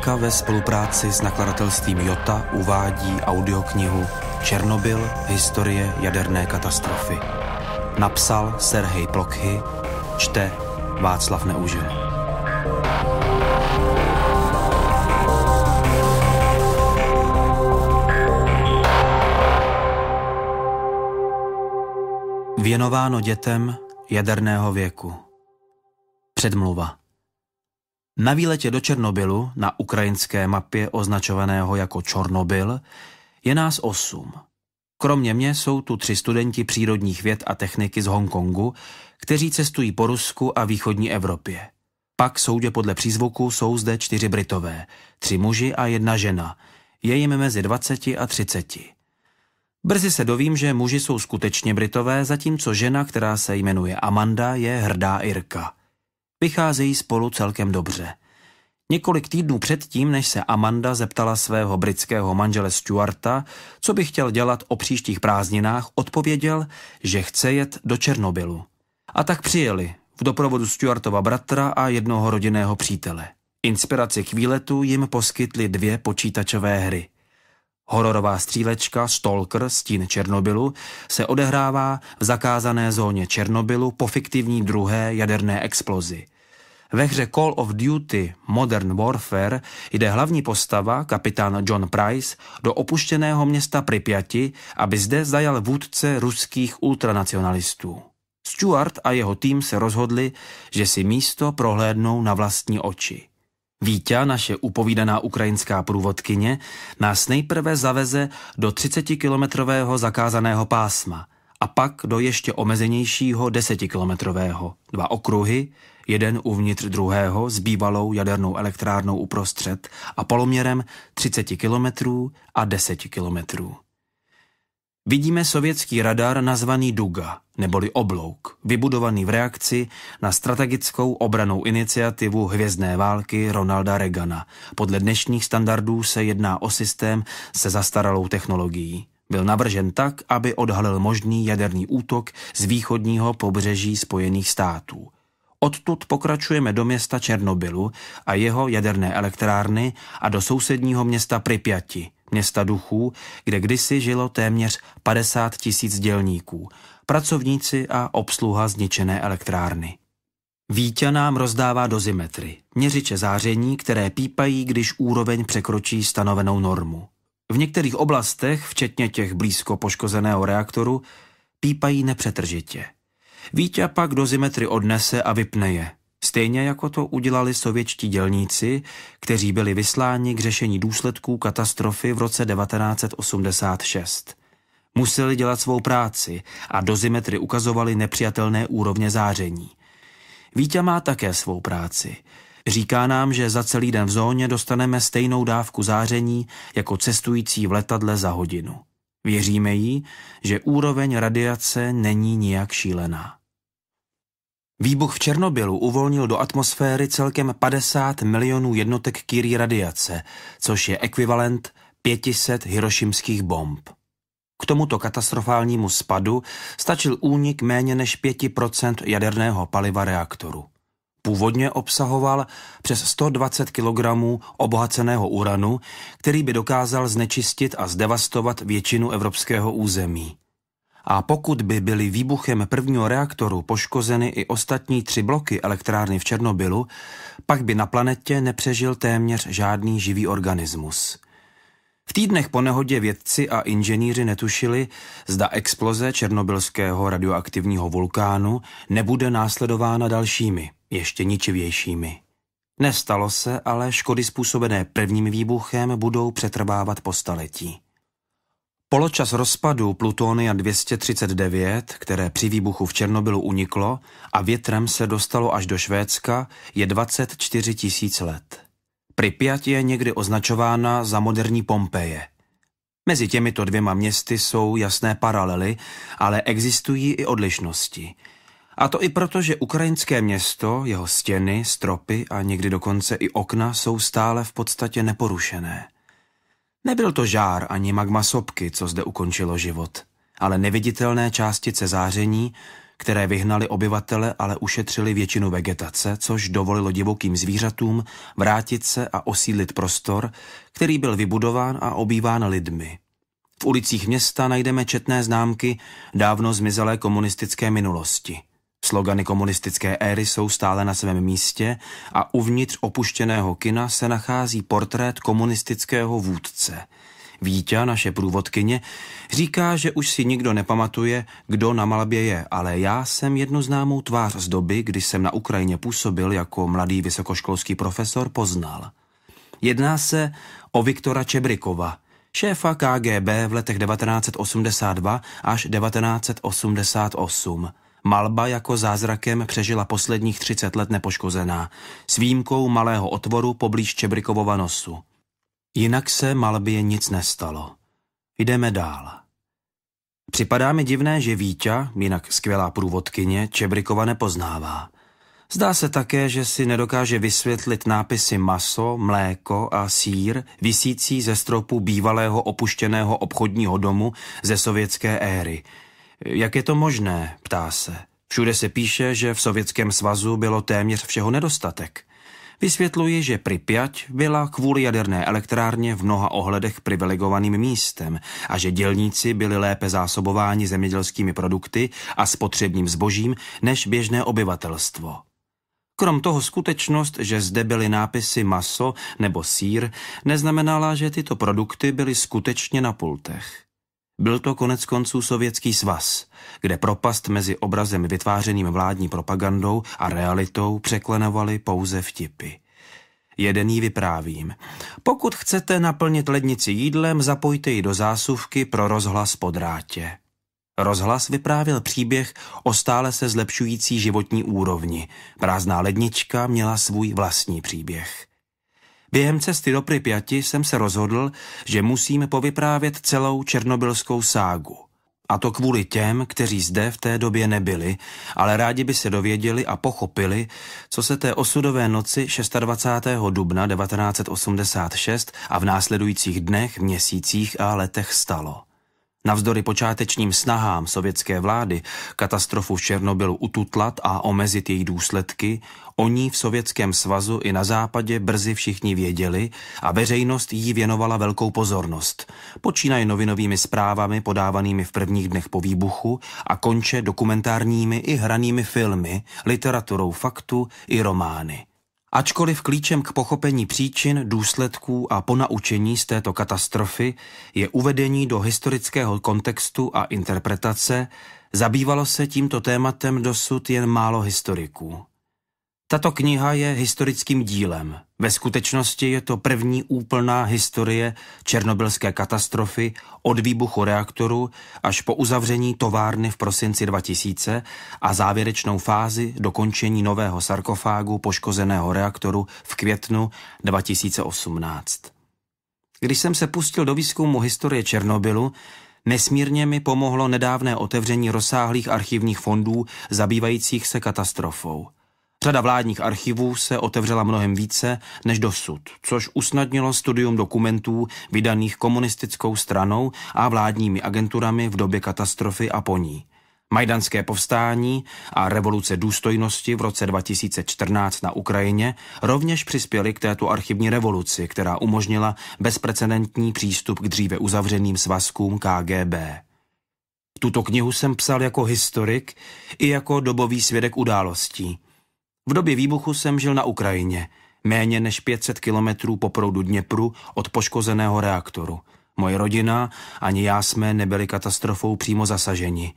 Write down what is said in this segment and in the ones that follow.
Trojka ve spolupráci s nakladatelstvím Jota uvádí audioknihu Černobyl – historie jaderné katastrofy. Napsal Serhej Plokhy, čte Václav Neužil. Věnováno dětem jaderného věku. Předmluva. Na výletě do Černobylu, na ukrajinské mapě označovaného jako Černobyl, je nás osm. Kromě mě jsou tu tři studenti přírodních věd a techniky z Hongkongu, kteří cestují po Rusku a východní Evropě. Pak soudě podle přízvuku jsou zde čtyři Britové, tři muži a jedna žena. Je jim mezi 20 a 30. Brzy se dovím, že muži jsou skutečně Britové, zatímco žena, která se jmenuje Amanda, je hrdá Irka. Vycházejí spolu celkem dobře. Několik týdnů předtím, než se Amanda zeptala svého britského manžele Stuarta, co by chtěl dělat o příštích prázdninách, odpověděl, že chce jet do Černobylu. A tak přijeli v doprovodu Stuartova bratra a jednoho rodinného přítele. Inspiraci k výletu jim poskytly dvě počítačové hry. Hororová střílečka Stalker Stín Černobylu se odehrává v zakázané zóně Černobylu po fiktivní druhé jaderné explozi. Ve hře Call of Duty Modern Warfare jde hlavní postava, kapitán John Price, do opuštěného města Pripyati, aby zde zajal vůdce ruských ultranacionalistů. Stuart a jeho tým se rozhodli, že si místo prohlédnou na vlastní oči. Vítě, naše upovídaná ukrajinská průvodkyně, nás nejprve zaveze do 30-kilometrového zakázaného pásma – a pak do ještě omezenějšího 10 kilometrového. Dva okruhy, jeden uvnitř druhého s bývalou jadernou elektrárnou uprostřed a poloměrem 30 kilometrů a 10 kilometrů. Vidíme sovětský radar nazvaný Duga, neboli oblouk, vybudovaný v reakci na strategickou obranou iniciativu hvězdné války Ronalda Reagana. Podle dnešních standardů se jedná o systém se zastaralou technologií. Byl navržen tak, aby odhalil možný jaderný útok z východního pobřeží Spojených států – Odtud pokračujeme do města Černobylu a jeho jaderné elektrárny a do sousedního města Pripyati, města duchů, kde kdysi žilo téměř 50 tisíc dělníků, pracovníci a obsluha zničené elektrárny. Vítě nám rozdává dozimetry, měřiče záření, které pípají, když úroveň překročí stanovenou normu. V některých oblastech, včetně těch blízko poškozeného reaktoru, pípají nepřetržitě. Vítě pak dozimetry odnese a vypne je. Stejně jako to udělali sovětští dělníci, kteří byli vysláni k řešení důsledků katastrofy v roce 1986. Museli dělat svou práci a dozimetry ukazovali nepřijatelné úrovně záření. Vítě má také svou práci. Říká nám, že za celý den v zóně dostaneme stejnou dávku záření jako cestující v letadle za hodinu. Věříme jí, že úroveň radiace není nijak šílená. Výbuch v Černobylu uvolnil do atmosféry celkem 50 milionů jednotek kýry radiace, což je ekvivalent 500 hirošimských bomb. K tomuto katastrofálnímu spadu stačil únik méně než 5 jaderného paliva reaktoru. Původně obsahoval přes 120 kg obohaceného uranu, který by dokázal znečistit a zdevastovat většinu evropského území. A pokud by byly výbuchem prvního reaktoru poškozeny i ostatní tři bloky elektrárny v Černobylu, pak by na planetě nepřežil téměř žádný živý organismus. V týdnech po nehodě vědci a inženýři netušili, zda exploze černobylského radioaktivního vulkánu nebude následována dalšími – ještě ničivějšími. Nestalo se, ale škody způsobené prvním výbuchem budou přetrvávat po staletí. Poločas rozpadu Plutonia 239, které při výbuchu v Černobylu uniklo a větrem se dostalo až do Švédska, je 24 tisíc let. Pripyat je někdy označována za moderní Pompeje. Mezi těmito dvěma městy jsou jasné paralely, ale existují i odlišnosti – a to i proto, že ukrajinské město, jeho stěny, stropy a někdy dokonce i okna jsou stále v podstatě neporušené. Nebyl to žár ani magma sopky, co zde ukončilo život, ale neviditelné částice záření, které vyhnali obyvatele, ale ušetřili většinu vegetace, což dovolilo divokým zvířatům vrátit se a osídlit prostor, který byl vybudován a obýván lidmi. V ulicích města najdeme četné známky dávno zmizelé komunistické minulosti – Slogany komunistické éry jsou stále na svém místě a uvnitř opuštěného kina se nachází portrét komunistického vůdce. Vítě, naše průvodkyně, říká, že už si nikdo nepamatuje, kdo na malbě je, ale já jsem jednu známou tvář z doby, kdy jsem na Ukrajině působil jako mladý vysokoškolský profesor, poznal. Jedná se o Viktora Čebrikova, šéfa KGB v letech 1982 až 1988. Malba jako zázrakem přežila posledních 30 let nepoškozená, s výjimkou malého otvoru poblíž Čebrikovova nosu. Jinak se Malbě nic nestalo. Jdeme dál. Připadá mi divné, že Víťa, jinak skvělá průvodkyně, Čebrikova nepoznává. Zdá se také, že si nedokáže vysvětlit nápisy maso, mléko a sír visící ze stropu bývalého opuštěného obchodního domu ze sovětské éry – jak je to možné, ptá se. Všude se píše, že v Sovětském svazu bylo téměř všeho nedostatek. Vysvětluji, že Pripyat byla kvůli jaderné elektrárně v mnoha ohledech privilegovaným místem a že dělníci byli lépe zásobováni zemědělskými produkty a spotřebním zbožím než běžné obyvatelstvo. Krom toho skutečnost, že zde byly nápisy maso nebo sír, neznamenala, že tyto produkty byly skutečně na pultech. Byl to konec konců Sovětský svaz, kde propast mezi obrazem vytvářeným vládní propagandou a realitou překlenovaly pouze vtipy. Jeden jí vyprávím. Pokud chcete naplnit lednici jídlem, zapojte ji do zásuvky pro rozhlas po drátě. Rozhlas vyprávěl příběh o stále se zlepšující životní úrovni. Prázdná lednička měla svůj vlastní příběh. Během cesty do Pripyati jsem se rozhodl, že musím povyprávět celou černobylskou ságu. A to kvůli těm, kteří zde v té době nebyli, ale rádi by se dověděli a pochopili, co se té osudové noci 26. dubna 1986 a v následujících dnech, měsících a letech stalo. Navzdory počátečním snahám sovětské vlády katastrofu v Černobylu ututlat a omezit její důsledky, oni v Sovětském svazu i na západě brzy všichni věděli a veřejnost jí věnovala velkou pozornost. Počínaje novinovými zprávami podávanými v prvních dnech po výbuchu a konče dokumentárními i hranými filmy, literaturou faktu i romány. Ačkoliv klíčem k pochopení příčin, důsledků a ponaučení z této katastrofy je uvedení do historického kontextu a interpretace, zabývalo se tímto tématem dosud jen málo historiků. Tato kniha je historickým dílem. Ve skutečnosti je to první úplná historie černobylské katastrofy od výbuchu reaktoru až po uzavření továrny v prosinci 2000 a závěrečnou fázi dokončení nového sarkofágu poškozeného reaktoru v květnu 2018. Když jsem se pustil do výzkumu historie Černobylu, Nesmírně mi pomohlo nedávné otevření rozsáhlých archivních fondů zabývajících se katastrofou – Řada vládních archivů se otevřela mnohem více než dosud, což usnadnilo studium dokumentů vydaných komunistickou stranou a vládními agenturami v době katastrofy a po ní. Majdanské povstání a revoluce důstojnosti v roce 2014 na Ukrajině rovněž přispěly k této archivní revoluci, která umožnila bezprecedentní přístup k dříve uzavřeným svazkům KGB. Tuto knihu jsem psal jako historik i jako dobový svědek událostí – v době výbuchu jsem žil na Ukrajině, méně než 500 kilometrů po proudu Dněpru od poškozeného reaktoru. Moje rodina ani já jsme nebyli katastrofou přímo zasaženi.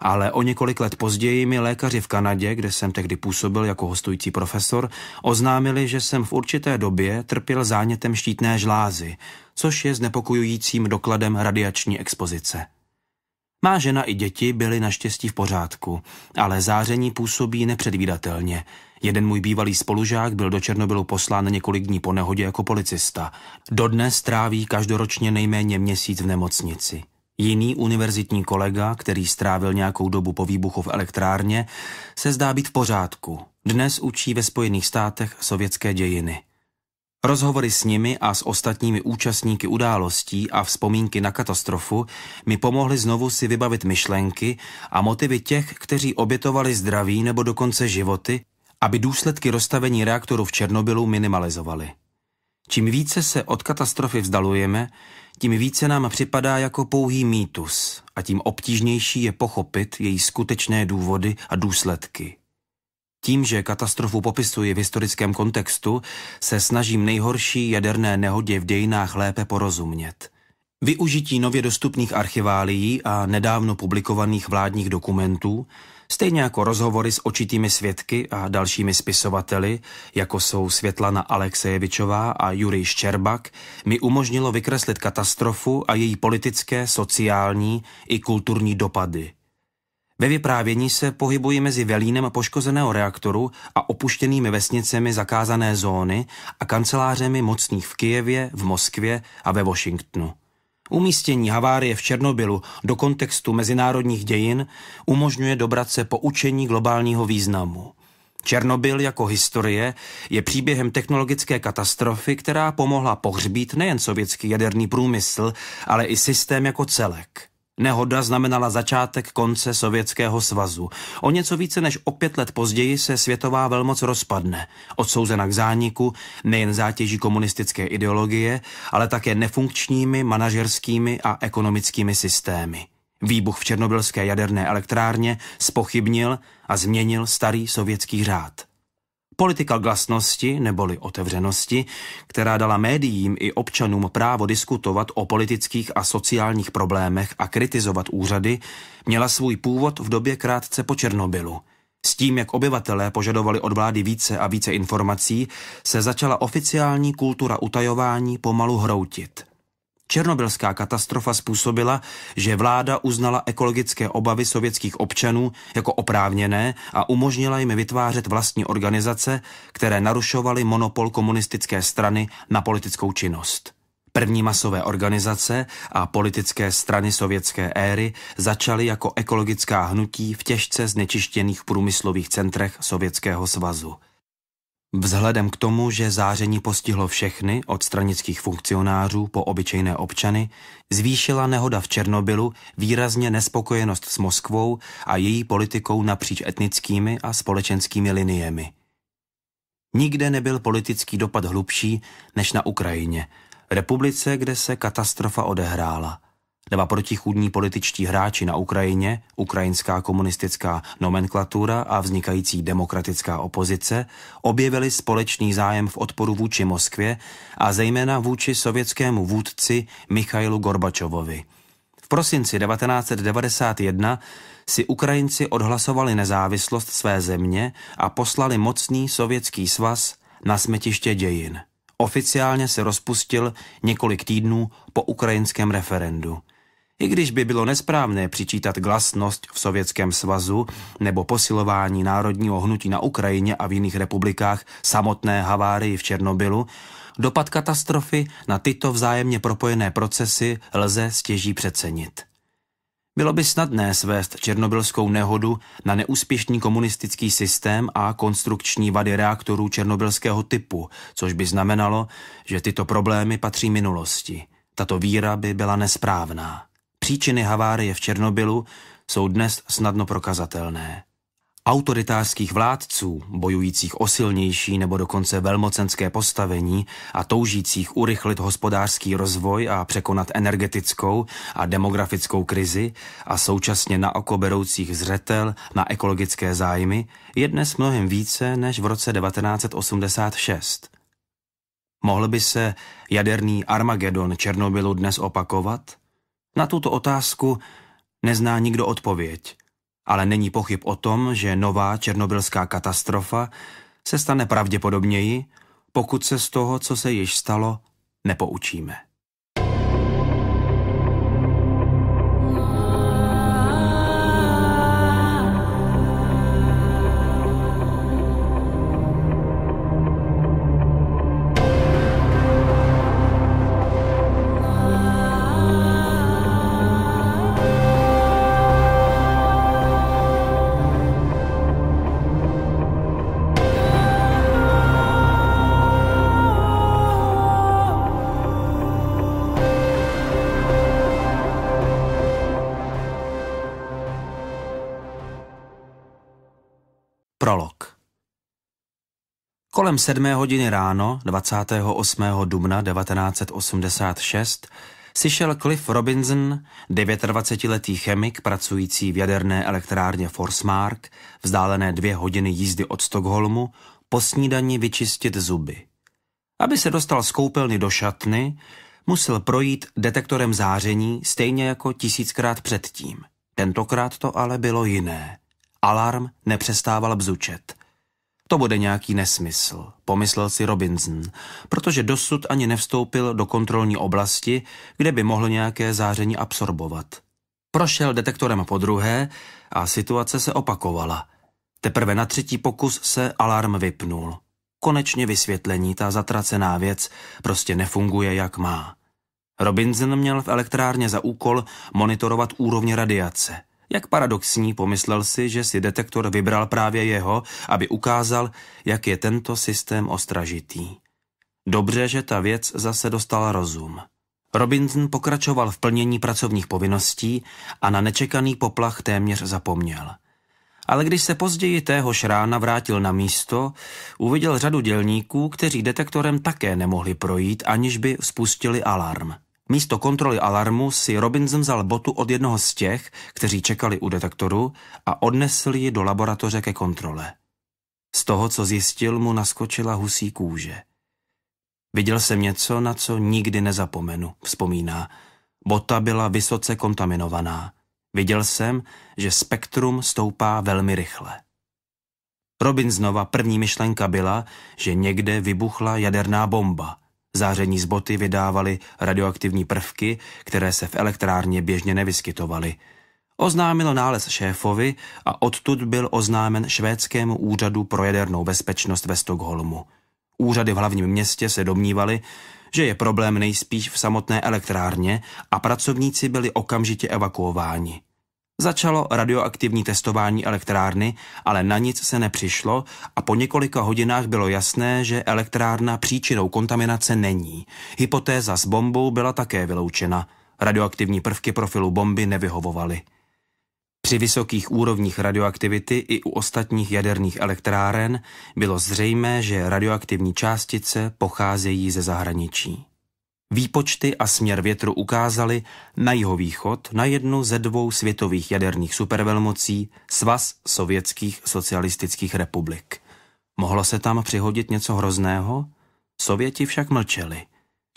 Ale o několik let později mi lékaři v Kanadě, kde jsem tehdy působil jako hostující profesor, oznámili, že jsem v určité době trpěl zánětem štítné žlázy, což je znepokojujícím dokladem radiační expozice. Má žena i děti byly naštěstí v pořádku, ale záření působí nepředvídatelně. Jeden můj bývalý spolužák byl do Černobylu poslán několik dní po nehodě jako policista. Dodnes tráví každoročně nejméně měsíc v nemocnici. Jiný univerzitní kolega, který strávil nějakou dobu po výbuchu v elektrárně, se zdá být v pořádku. Dnes učí ve Spojených státech sovětské dějiny. Rozhovory s nimi a s ostatními účastníky událostí a vzpomínky na katastrofu mi pomohly znovu si vybavit myšlenky a motivy těch, kteří obětovali zdraví nebo dokonce životy, aby důsledky rozstavení reaktoru v Černobylu minimalizovaly. Čím více se od katastrofy vzdalujeme, tím více nám připadá jako pouhý mýtus a tím obtížnější je pochopit její skutečné důvody a důsledky. Tím, že katastrofu popisuji v historickém kontextu, se snažím nejhorší jaderné nehodě v dějinách lépe porozumět. Využití nově dostupných archiválií a nedávno publikovaných vládních dokumentů, stejně jako rozhovory s očitými svědky a dalšími spisovateli, jako jsou Světlana Aleksejevičová a Jurij Ščerbak, mi umožnilo vykreslit katastrofu a její politické, sociální i kulturní dopady – ve vyprávění se pohybuji mezi velínem poškozeného reaktoru a opuštěnými vesnicemi zakázané zóny a kancelářemi mocných v Kijevě, v Moskvě a ve Washingtonu. Umístění havárie v Černobylu do kontextu mezinárodních dějin umožňuje dobrat se učení globálního významu. Černobyl jako historie je příběhem technologické katastrofy, která pomohla pohřbít nejen sovětský jaderný průmysl, ale i systém jako celek. Nehoda znamenala začátek konce Sovětského svazu. O něco více než o pět let později se světová velmoc rozpadne, odsouzena k zániku nejen zátěží komunistické ideologie, ale také nefunkčními manažerskými a ekonomickými systémy. Výbuch v černobylské jaderné elektrárně spochybnil a změnil starý sovětský řád. Politika glasnosti neboli otevřenosti, která dala médiím i občanům právo diskutovat o politických a sociálních problémech a kritizovat úřady, měla svůj původ v době krátce po Černobylu. S tím, jak obyvatelé požadovali od vlády více a více informací, se začala oficiální kultura utajování pomalu hroutit. Černobylská katastrofa způsobila, že vláda uznala ekologické obavy sovětských občanů jako oprávněné a umožnila jim vytvářet vlastní organizace, které narušovaly monopol komunistické strany na politickou činnost. První masové organizace a politické strany sovětské éry začaly jako ekologická hnutí v těžce znečištěných průmyslových centrech Sovětského svazu. Vzhledem k tomu, že záření postihlo všechny, od stranických funkcionářů po obyčejné občany, zvýšila nehoda v Černobylu výrazně nespokojenost s Moskvou a její politikou napříč etnickými a společenskými liniemi. Nikde nebyl politický dopad hlubší než na Ukrajině, republice, kde se katastrofa odehrála – Dva protichůdní političtí hráči na Ukrajině, ukrajinská komunistická nomenklatura a vznikající demokratická opozice, objevili společný zájem v odporu vůči Moskvě a zejména vůči sovětskému vůdci Michailu Gorbačovovi. V prosinci 1991 si Ukrajinci odhlasovali nezávislost své země a poslali mocný sovětský svaz na smetiště dějin. Oficiálně se rozpustil několik týdnů po ukrajinském referendu. I když by bylo nesprávné přičítat glasnost v Sovětském svazu nebo posilování národního hnutí na Ukrajině a v jiných republikách samotné havárii v Černobylu, dopad katastrofy na tyto vzájemně propojené procesy lze stěží přecenit. Bylo by snadné svést černobylskou nehodu na neúspěšný komunistický systém a konstrukční vady reaktorů černobylského typu, což by znamenalo, že tyto problémy patří minulosti. Tato víra by byla nesprávná. Příčiny havárie v Černobylu jsou dnes snadno prokazatelné. Autoritářských vládců, bojujících o silnější nebo dokonce velmocenské postavení a toužících urychlit hospodářský rozvoj a překonat energetickou a demografickou krizi a současně na oko beroucích zřetel na ekologické zájmy, je dnes mnohem více než v roce 1986. Mohl by se jaderný Armagedon Černobylu dnes opakovat – na tuto otázku nezná nikdo odpověď, ale není pochyb o tom, že nová černobylská katastrofa se stane pravděpodobněji, pokud se z toho, co se již stalo, nepoučíme. Kolem 7 hodiny ráno 28. dubna 1986 si šel Cliff Robinson, 29-letý chemik pracující v jaderné elektrárně Forsmark, vzdálené dvě hodiny jízdy od Stockholmu, po snídani vyčistit zuby. Aby se dostal z koupelny do šatny, musel projít detektorem záření stejně jako tisíckrát předtím. Tentokrát to ale bylo jiné. Alarm nepřestával bzučet – to bude nějaký nesmysl, pomyslel si Robinson, protože dosud ani nevstoupil do kontrolní oblasti, kde by mohl nějaké záření absorbovat. Prošel detektorem po druhé a situace se opakovala. Teprve na třetí pokus se alarm vypnul. Konečně vysvětlení, ta zatracená věc prostě nefunguje, jak má. Robinson měl v elektrárně za úkol monitorovat úrovně radiace. Jak paradoxní, pomyslel si, že si detektor vybral právě jeho, aby ukázal, jak je tento systém ostražitý. Dobře, že ta věc zase dostala rozum. Robinson pokračoval v plnění pracovních povinností a na nečekaný poplach téměř zapomněl. Ale když se později téhož rána vrátil na místo, uviděl řadu dělníků, kteří detektorem také nemohli projít, aniž by spustili alarm. Místo kontroly alarmu si Robinson vzal botu od jednoho z těch, kteří čekali u detektoru a odnesl ji do laboratoře ke kontrole. Z toho, co zjistil, mu naskočila husí kůže. Viděl jsem něco, na co nikdy nezapomenu, vzpomíná. Bota byla vysoce kontaminovaná. Viděl jsem, že spektrum stoupá velmi rychle. Robin znova první myšlenka byla, že někde vybuchla jaderná bomba – Záření z boty vydávaly radioaktivní prvky, které se v elektrárně běžně nevyskytovaly. Oznámil nález šéfovi a odtud byl oznámen švédskému úřadu pro jadernou bezpečnost ve Stockholmu. Úřady v hlavním městě se domnívaly, že je problém nejspíš v samotné elektrárně a pracovníci byli okamžitě evakuováni. Začalo radioaktivní testování elektrárny, ale na nic se nepřišlo a po několika hodinách bylo jasné, že elektrárna příčinou kontaminace není. Hypotéza s bombou byla také vyloučena. Radioaktivní prvky profilu bomby nevyhovovaly. Při vysokých úrovních radioaktivity i u ostatních jaderných elektráren bylo zřejmé, že radioaktivní částice pocházejí ze zahraničí. Výpočty a směr větru ukázaly na jihovýchod na jednu ze dvou světových jaderných supervelmocí Svaz sovětských socialistických republik. Mohlo se tam přihodit něco hrozného? Sověti však mlčeli.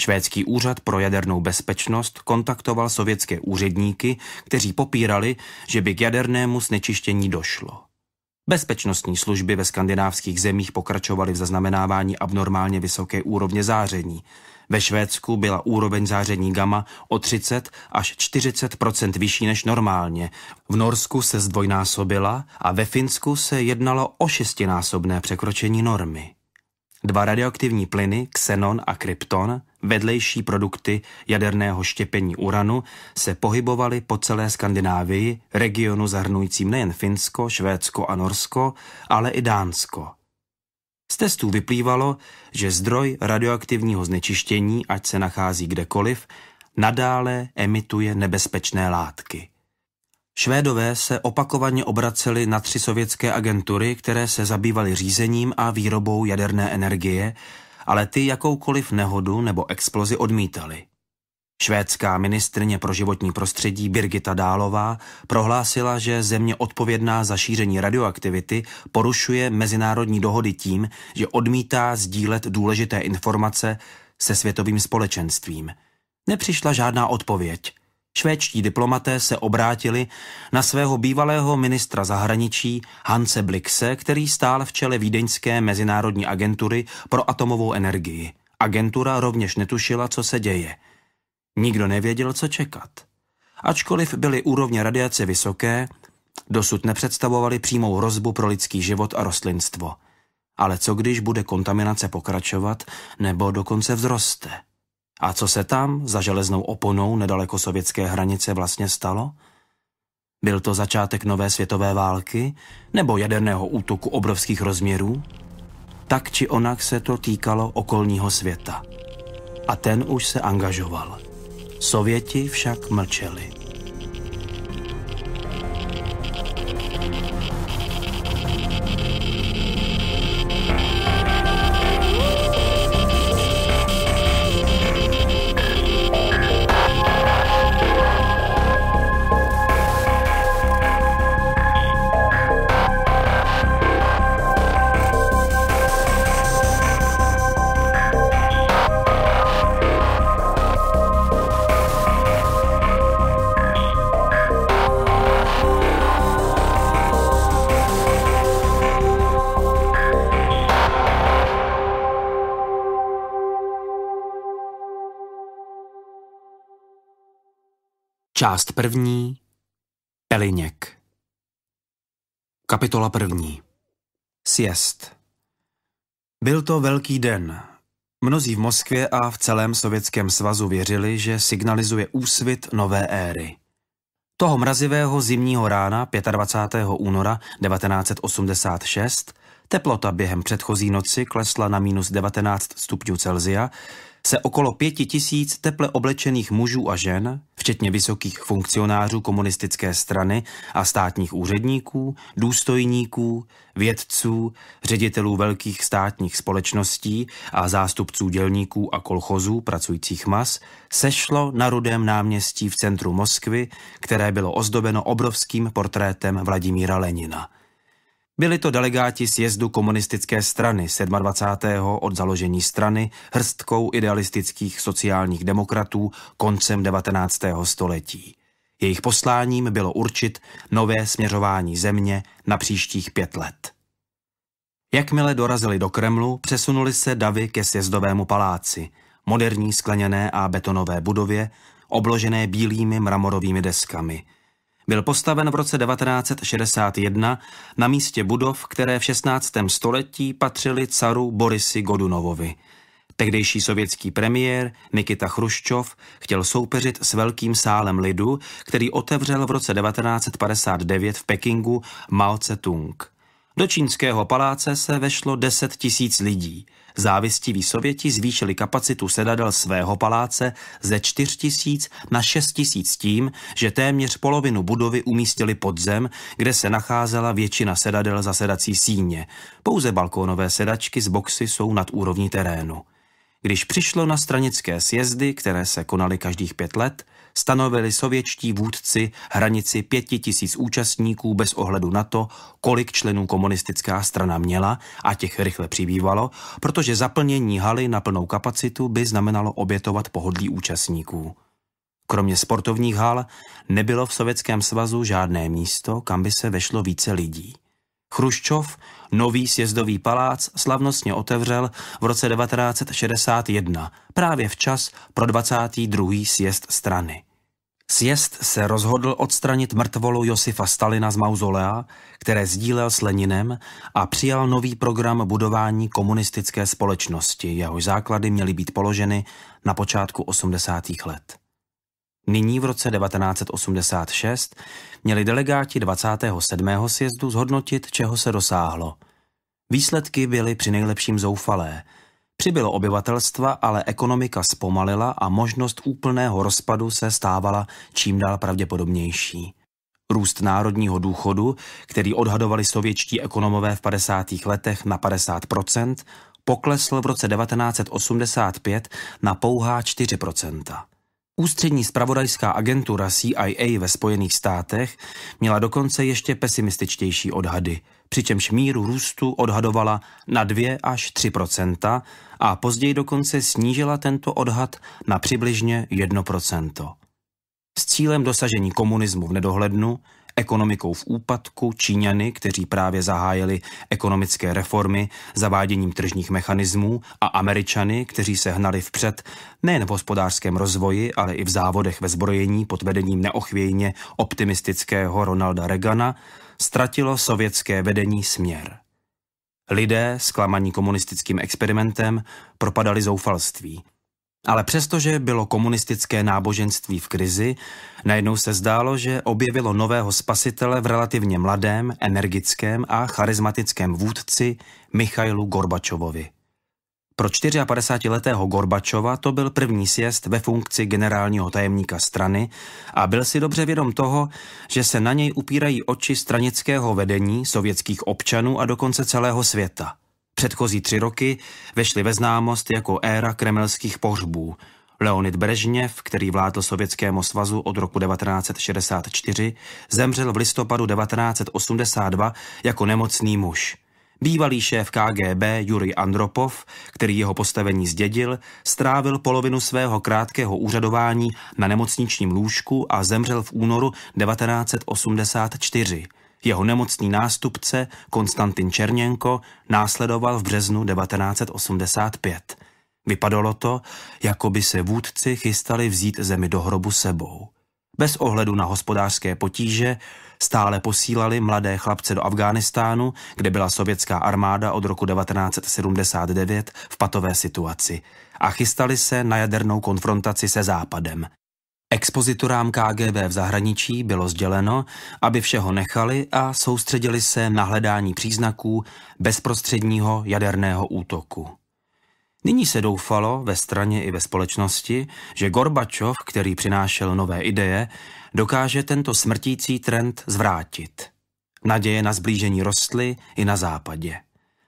Švédský úřad pro jadernou bezpečnost kontaktoval sovětské úředníky, kteří popírali, že by k jadernému znečištění došlo. Bezpečnostní služby ve skandinávských zemích pokračovaly v zaznamenávání abnormálně vysoké úrovně záření – ve Švédsku byla úroveň záření gamma o 30 až 40 vyšší než normálně. V Norsku se zdvojnásobila a ve Finsku se jednalo o šestinásobné překročení normy. Dva radioaktivní plyny, xenon a krypton, vedlejší produkty jaderného štěpení uranu, se pohybovaly po celé Skandinávii, regionu zahrnujícím nejen Finsko, Švédsko a Norsko, ale i Dánsko – z testů vyplývalo, že zdroj radioaktivního znečištění, ať se nachází kdekoliv, nadále emituje nebezpečné látky. Švédové se opakovaně obraceli na tři sovětské agentury, které se zabývaly řízením a výrobou jaderné energie, ale ty jakoukoliv nehodu nebo explozi odmítali. Švédská ministrně pro životní prostředí Birgita Dálová prohlásila, že země odpovědná za šíření radioaktivity porušuje mezinárodní dohody tím, že odmítá sdílet důležité informace se světovým společenstvím. Nepřišla žádná odpověď. Švédští diplomaté se obrátili na svého bývalého ministra zahraničí Hanse Blixe, který stál v čele Vídeňské mezinárodní agentury pro atomovou energii. Agentura rovněž netušila, co se děje – Nikdo nevěděl, co čekat. Ačkoliv byly úrovně radiace vysoké, dosud nepředstavovaly přímou rozbu pro lidský život a rostlinstvo. Ale co když bude kontaminace pokračovat nebo dokonce vzroste? A co se tam za železnou oponou nedaleko sovětské hranice vlastně stalo? Byl to začátek nové světové války nebo jaderného útoku obrovských rozměrů? Tak či onak se to týkalo okolního světa. A ten už se angažoval. Sověti však mlčeli. Část první Peliněk Kapitola první Sjest Byl to velký den. Mnozí v Moskvě a v celém Sovětském svazu věřili, že signalizuje úsvit nové éry. Toho mrazivého zimního rána 25. února 1986 teplota během předchozí noci klesla na minus 19 stupňů Celzia, se okolo pěti tisíc teple oblečených mužů a žen, včetně vysokých funkcionářů komunistické strany a státních úředníků, důstojníků, vědců, ředitelů velkých státních společností a zástupců dělníků a kolchozů pracujících mas, sešlo na rudém náměstí v centru Moskvy, které bylo ozdobeno obrovským portrétem Vladimíra Lenina – byli to delegáti sjezdu komunistické strany 27. od založení strany hrstkou idealistických sociálních demokratů koncem 19. století. Jejich posláním bylo určit nové směřování země na příštích pět let. Jakmile dorazili do Kremlu, přesunuli se davy ke sjezdovému paláci, moderní skleněné a betonové budově, obložené bílými mramorovými deskami – byl postaven v roce 1961 na místě budov, které v 16. století patřily caru Borisi Godunovovi. Tehdejší sovětský premiér Nikita Chruščov chtěl soupeřit s velkým sálem lidu, který otevřel v roce 1959 v Pekingu Mao Tse-tung. Do čínského paláce se vešlo 10 tisíc lidí – Závistiví Sověti zvýšili kapacitu sedadel svého paláce ze 4 tisíc na 6 tisíc tím, že téměř polovinu budovy umístili pod zem, kde se nacházela většina sedadel zasedací síně. Pouze balkónové sedačky z boxy jsou nad úrovní terénu. Když přišlo na stranické sjezdy, které se konaly každých pět let, stanovili sovětští vůdci hranici pěti tisíc účastníků bez ohledu na to, kolik členů komunistická strana měla a těch rychle přibývalo, protože zaplnění haly na plnou kapacitu by znamenalo obětovat pohodlí účastníků. Kromě sportovních hal nebylo v Sovětském svazu žádné místo, kam by se vešlo více lidí. Chruščov nový sjezdový palác slavnostně otevřel v roce 1961, právě včas pro 22. sjezd strany. Sjezd se rozhodl odstranit mrtvolu Josifa Stalina z mauzolea, které sdílel s Leninem a přijal nový program budování komunistické společnosti, jehož základy měly být položeny na počátku 80. let. Nyní v roce 1986 měli delegáti 27. sjezdu zhodnotit, čeho se dosáhlo. Výsledky byly při nejlepším zoufalé – Přibylo obyvatelstva, ale ekonomika zpomalila a možnost úplného rozpadu se stávala čím dál pravděpodobnější. Růst národního důchodu, který odhadovali sovětští ekonomové v 50. letech na 50 poklesl v roce 1985 na pouhá 4 Ústřední spravodajská agentura CIA ve Spojených státech měla dokonce ještě pesimističtější odhady – přičemž míru růstu odhadovala na 2 až 3 a později dokonce snížila tento odhad na přibližně 1 S cílem dosažení komunismu v nedohlednu, ekonomikou v úpadku, Číňany, kteří právě zahájili ekonomické reformy zaváděním tržních mechanismů a Američany, kteří se hnali vpřed nejen v hospodářském rozvoji, ale i v závodech ve zbrojení pod vedením neochvějně optimistického Ronalda Reagana, ztratilo sovětské vedení směr. Lidé, zklamaní komunistickým experimentem, propadali zoufalství. Ale přestože bylo komunistické náboženství v krizi, najednou se zdálo, že objevilo nového spasitele v relativně mladém, energickém a charismatickém vůdci Michailu Gorbačovovi. Pro 54-letého Gorbačova to byl první sjezd ve funkci generálního tajemníka strany a byl si dobře vědom toho, že se na něj upírají oči stranického vedení, sovětských občanů a dokonce celého světa. Předchozí tři roky vešly ve známost jako éra kremelských pohřbů. Leonid Brežněv, který vládl Sovětskému svazu od roku 1964, zemřel v listopadu 1982 jako nemocný muž. Bývalý šéf KGB Juri Andropov, který jeho postavení zdědil, strávil polovinu svého krátkého úřadování na nemocničním lůžku a zemřel v únoru 1984. Jeho nemocný nástupce Konstantin Černěnko následoval v březnu 1985. Vypadalo to, jako by se vůdci chystali vzít zemi do hrobu sebou. Bez ohledu na hospodářské potíže stále posílali mladé chlapce do Afghánistánu, kde byla sovětská armáda od roku 1979 v patové situaci a chystali se na jadernou konfrontaci se Západem. Expozitorám KGB v zahraničí bylo sděleno, aby všeho nechali a soustředili se na hledání příznaků bezprostředního jaderného útoku. Nyní se doufalo ve straně i ve společnosti, že Gorbačov, který přinášel nové ideje, dokáže tento smrtící trend zvrátit. Naděje na zblížení rostly i na západě.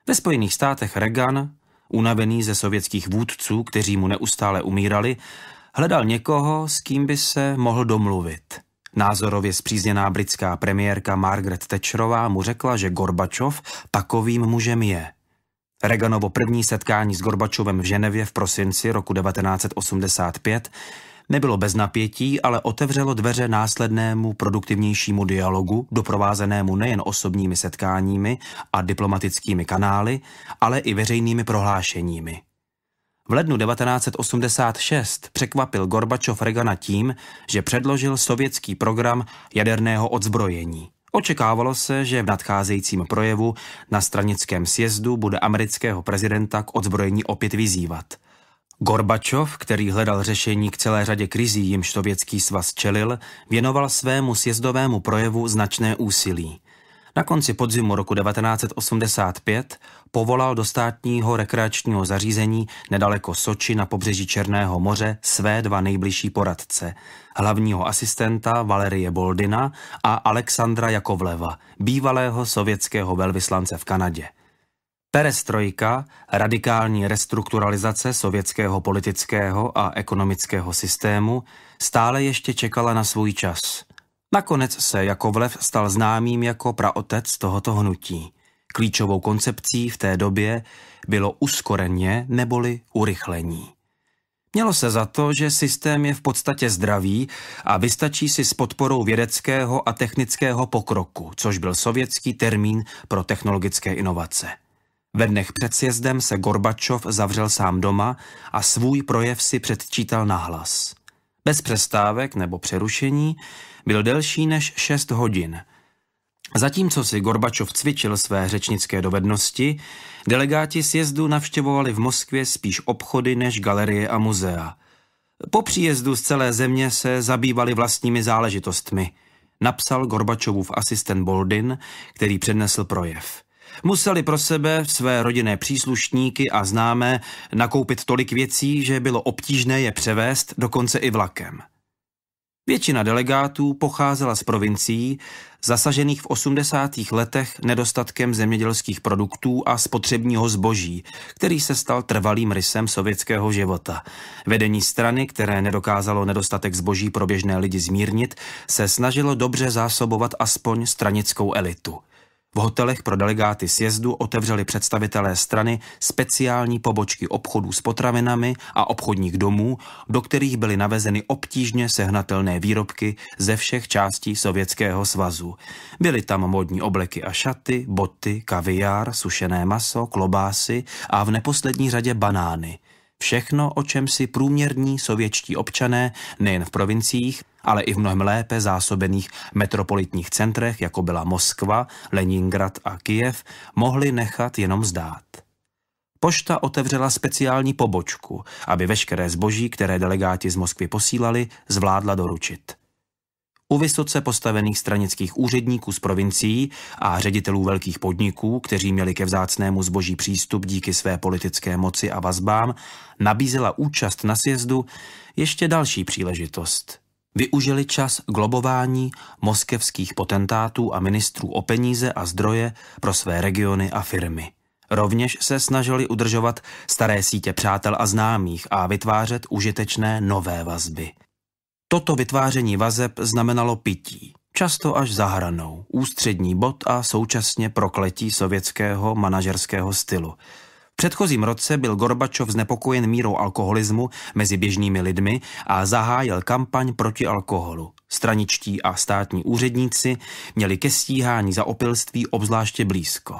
Ve Spojených státech Reagan, unavený ze sovětských vůdců, kteří mu neustále umírali, hledal někoho, s kým by se mohl domluvit. Názorově zpřízněná britská premiérka Margaret Thatcherová mu řekla, že Gorbačov takovým mužem je – Reganovo první setkání s Gorbačovem v Ženevě v prosinci roku 1985 nebylo bez napětí, ale otevřelo dveře následnému produktivnějšímu dialogu, doprovázenému nejen osobními setkáními a diplomatickými kanály, ale i veřejnými prohlášeními. V lednu 1986 překvapil Gorbačov Regana tím, že předložil sovětský program jaderného odzbrojení – Očekávalo se, že v nadcházejícím projevu na stranickém sjezdu bude amerického prezidenta k odzbrojení opět vyzývat. Gorbačov, který hledal řešení k celé řadě krizí, jimž Sovětský svaz čelil, věnoval svému sjezdovému projevu značné úsilí. Na konci podzimu roku 1985 povolal do státního rekreačního zařízení nedaleko Soči na pobřeží Černého moře své dva nejbližší poradce, hlavního asistenta Valerie Boldina a Alexandra Jakovleva, bývalého sovětského velvyslance v Kanadě. Perestrojka, radikální restrukturalizace sovětského politického a ekonomického systému, stále ještě čekala na svůj čas. Nakonec se Jakovlev stal známým jako praotec tohoto hnutí. Klíčovou koncepcí v té době bylo uskoreně neboli urychlení. Mělo se za to, že systém je v podstatě zdravý a vystačí si s podporou vědeckého a technického pokroku, což byl sovětský termín pro technologické inovace. Ve dnech před sjezdem se Gorbačov zavřel sám doma a svůj projev si předčítal nahlas. Bez přestávek nebo přerušení byl delší než 6 hodin Zatímco si Gorbačov cvičil své řečnické dovednosti, delegáti sjezdu navštěvovali v Moskvě spíš obchody než galerie a muzea. Po příjezdu z celé země se zabývali vlastními záležitostmi, napsal Gorbačovův asistent Boldin, který přednesl projev. Museli pro sebe, své rodinné příslušníky a známé nakoupit tolik věcí, že bylo obtížné je převést dokonce i vlakem. Většina delegátů pocházela z provincií, zasažených v 80. letech nedostatkem zemědělských produktů a spotřebního zboží, který se stal trvalým rysem sovětského života. Vedení strany, které nedokázalo nedostatek zboží pro běžné lidi zmírnit, se snažilo dobře zásobovat aspoň stranickou elitu. V hotelech pro delegáty sjezdu otevřeli představitelé strany speciální pobočky obchodů s potravinami a obchodních domů, do kterých byly navezeny obtížně sehnatelné výrobky ze všech částí Sovětského svazu. Byly tam modní obleky a šaty, boty, kaviár, sušené maso, klobásy a v neposlední řadě banány – Všechno, o čem si průměrní sovětští občané nejen v provinciích, ale i v mnohem lépe zásobených metropolitních centrech, jako byla Moskva, Leningrad a Kiev, mohli nechat jenom zdát. Pošta otevřela speciální pobočku, aby veškeré zboží, které delegáti z Moskvy posílali, zvládla doručit u vysoce postavených stranických úředníků z provincií a ředitelů velkých podniků, kteří měli ke vzácnému zboží přístup díky své politické moci a vazbám, nabízela účast na sjezdu ještě další příležitost. Využili čas globování moskevských potentátů a ministrů o peníze a zdroje pro své regiony a firmy. Rovněž se snažili udržovat staré sítě přátel a známých a vytvářet užitečné nové vazby. Toto vytváření vazeb znamenalo pití, často až za hranou, ústřední bod a současně prokletí sovětského manažerského stylu. V předchozím roce byl Gorbačov znepokojen mírou alkoholismu mezi běžnými lidmi a zahájil kampaň proti alkoholu. Straničtí a státní úředníci měli ke stíhání za opilství obzvláště blízko.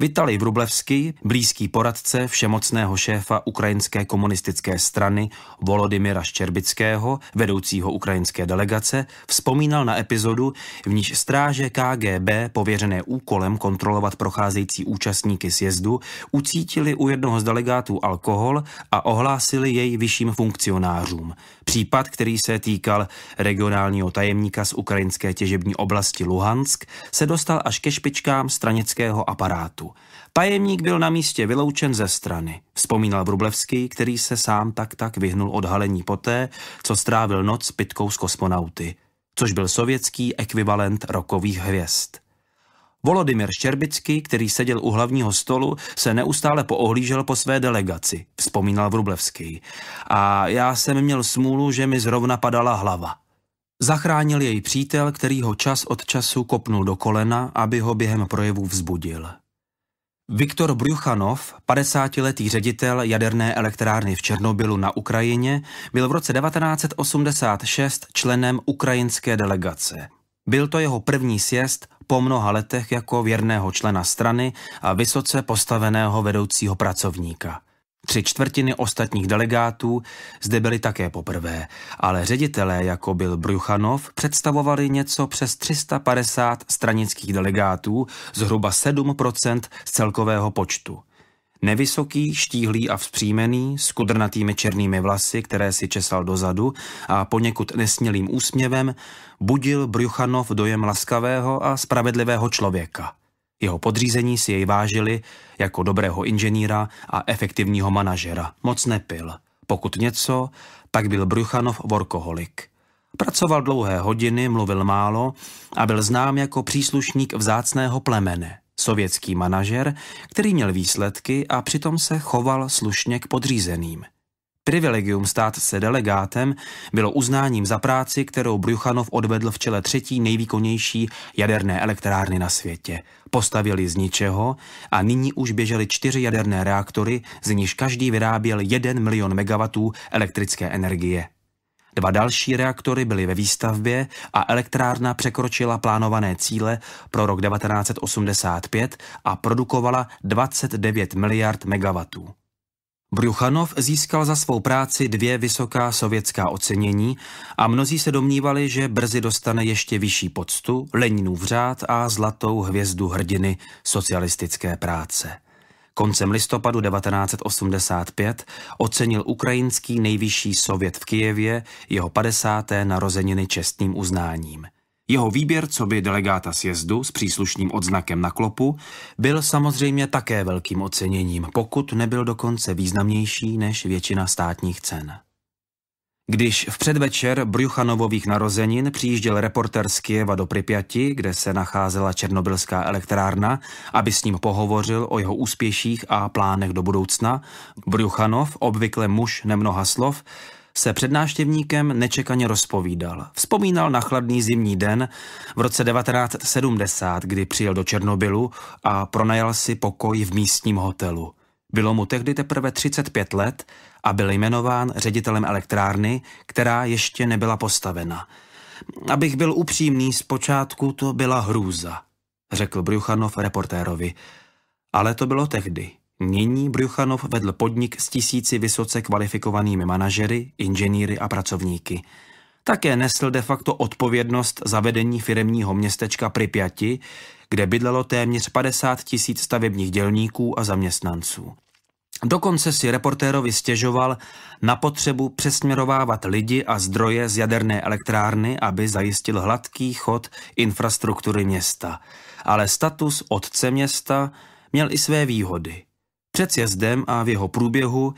Vitalij Vrublevský, blízký poradce všemocného šéfa ukrajinské komunistické strany Volodymyra Ščerbického, vedoucího ukrajinské delegace, vzpomínal na epizodu, v níž stráže KGB pověřené úkolem kontrolovat procházející účastníky sjezdu ucítili u jednoho z delegátů alkohol a ohlásili jej vyšším funkcionářům. Případ, který se týkal regionálního tajemníka z ukrajinské těžební oblasti Luhansk, se dostal až ke špičkám stranického aparátu. Čechů. Tajemník byl na místě vyloučen ze strany, vzpomínal Vrublevský, který se sám tak tak vyhnul odhalení poté, co strávil noc pitkou s kosmonauty, což byl sovětský ekvivalent rokových hvězd. Volodymyr Ščerbický, který seděl u hlavního stolu, se neustále poohlížel po své delegaci, vzpomínal Vrublevský. A já jsem měl smůlu, že mi zrovna padala hlava. Zachránil jej přítel, který ho čas od času kopnul do kolena, aby ho během projevu vzbudil. Viktor Bruchanov, 50-letý ředitel jaderné elektrárny v Černobylu na Ukrajině, byl v roce 1986 členem ukrajinské delegace. Byl to jeho první sjezd po mnoha letech jako věrného člena strany a vysoce postaveného vedoucího pracovníka. Tři čtvrtiny ostatních delegátů zde byly také poprvé, ale ředitelé, jako byl Bruchanov, představovali něco přes 350 stranických delegátů, zhruba 7 z celkového počtu. Nevysoký, štíhlý a vzpřímený, s kudrnatými černými vlasy, které si česal dozadu a poněkud nesmělým úsměvem, budil Bruchanov dojem laskavého a spravedlivého člověka. Jeho podřízení si jej vážili jako dobrého inženýra a efektivního manažera. Moc nepil. Pokud něco, pak byl Bruchanov vorkoholik. Pracoval dlouhé hodiny, mluvil málo a byl znám jako příslušník vzácného plemene, sovětský manažer, který měl výsledky a přitom se choval slušně k podřízeným. Privilegium stát se delegátem bylo uznáním za práci, kterou Bruchanov odvedl v čele třetí nejvýkonnější jaderné elektrárny na světě. Postavili z ničeho a nyní už běžely čtyři jaderné reaktory, z nichž každý vyráběl 1 milion megawatů elektrické energie. Dva další reaktory byly ve výstavbě a elektrárna překročila plánované cíle pro rok 1985 a produkovala 29 miliard megawatů. Bruchanov získal za svou práci dvě vysoká sovětská ocenění a mnozí se domnívali, že brzy dostane ještě vyšší poctu, Leninův řád a zlatou hvězdu hrdiny socialistické práce. Koncem listopadu 1985 ocenil ukrajinský nejvyšší sovět v Kijevě jeho 50. narozeniny čestným uznáním – jeho výběr co by delegáta sjezdu s příslušným odznakem na klopu byl samozřejmě také velkým oceněním, pokud nebyl dokonce významnější než většina státních cen. Když v předvečer Bruchanovových narozenin přijížděl reporter z Kieva do Pripyati, kde se nacházela černobylská elektrárna, aby s ním pohovořil o jeho úspěších a plánech do budoucna, Bruchanov, obvykle muž nemnoha slov, se před náštěvníkem nečekaně rozpovídal. Vzpomínal na chladný zimní den v roce 1970, kdy přijel do Černobylu a pronajal si pokoj v místním hotelu. Bylo mu tehdy teprve 35 let a byl jmenován ředitelem elektrárny, která ještě nebyla postavena. Abych byl upřímný, zpočátku to byla hrůza, řekl Bruchanov reportérovi. Ale to bylo tehdy. Nyní Bruchanov vedl podnik s tisíci vysoce kvalifikovanými manažery, inženýry a pracovníky. Také nesl de facto odpovědnost za vedení firemního městečka Pripyati, kde bydlelo téměř 50 tisíc stavebních dělníků a zaměstnanců. Dokonce si reportérovi stěžoval na potřebu přesměrovávat lidi a zdroje z jaderné elektrárny, aby zajistil hladký chod infrastruktury města. Ale status otce města měl i své výhody – před sjezdem a v jeho průběhu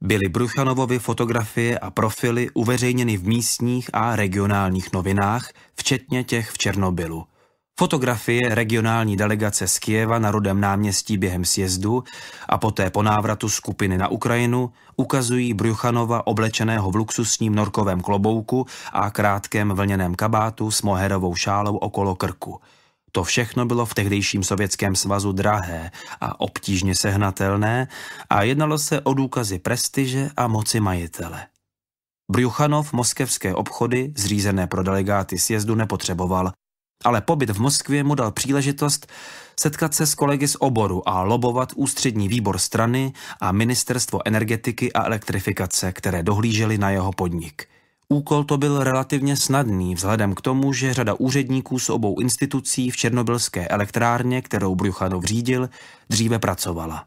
byly Bruchanovovi fotografie a profily uveřejněny v místních a regionálních novinách, včetně těch v Černobylu. Fotografie regionální delegace z Kijeva na rodem náměstí během sjezdu a poté po návratu skupiny na Ukrajinu ukazují Bruchanova oblečeného v luxusním norkovém klobouku a krátkém vlněném kabátu s moherovou šálou okolo krku – to všechno bylo v tehdejším Sovětském svazu drahé a obtížně sehnatelné a jednalo se o důkazy prestiže a moci majitele. Brjuchanov moskevské obchody, zřízené pro delegáty sjezdu, nepotřeboval, ale pobyt v Moskvě mu dal příležitost setkat se s kolegy z oboru a lobovat ústřední výbor strany a ministerstvo energetiky a elektrifikace, které dohlíželi na jeho podnik – Úkol to byl relativně snadný vzhledem k tomu, že řada úředníků s obou institucí v černobylské elektrárně, kterou Bruchanov řídil, dříve pracovala.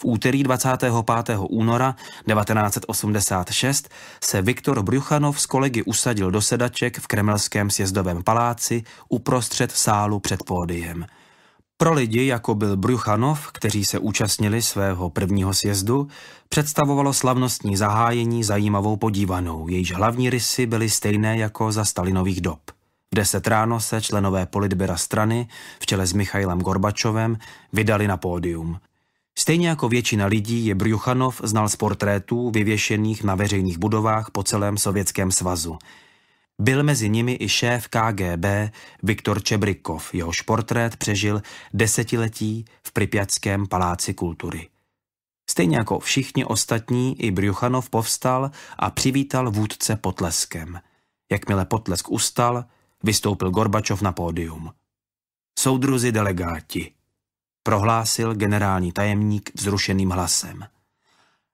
V úterý 25. února 1986 se Viktor Bruchanov s kolegy usadil do sedaček v Kremelském sjezdovém paláci uprostřed sálu před pódiem – pro lidi, jako byl Bruchanov, kteří se účastnili svého prvního sjezdu, představovalo slavnostní zahájení zajímavou podívanou, jejíž hlavní rysy byly stejné jako za Stalinových dob. V deset ráno se členové politběra strany v čele s Michailem Gorbačovem vydali na pódium. Stejně jako většina lidí je Bruchanov znal z portrétů vyvěšených na veřejných budovách po celém Sovětském svazu – byl mezi nimi i šéf KGB Viktor Čebrikov, jehož portrét přežil desetiletí v Pripjatském paláci kultury. Stejně jako všichni ostatní, i Brjuchanov povstal a přivítal vůdce potleskem. Jakmile potlesk ustal, vystoupil Gorbačov na pódium. Soudruzi delegáti, prohlásil generální tajemník vzrušeným hlasem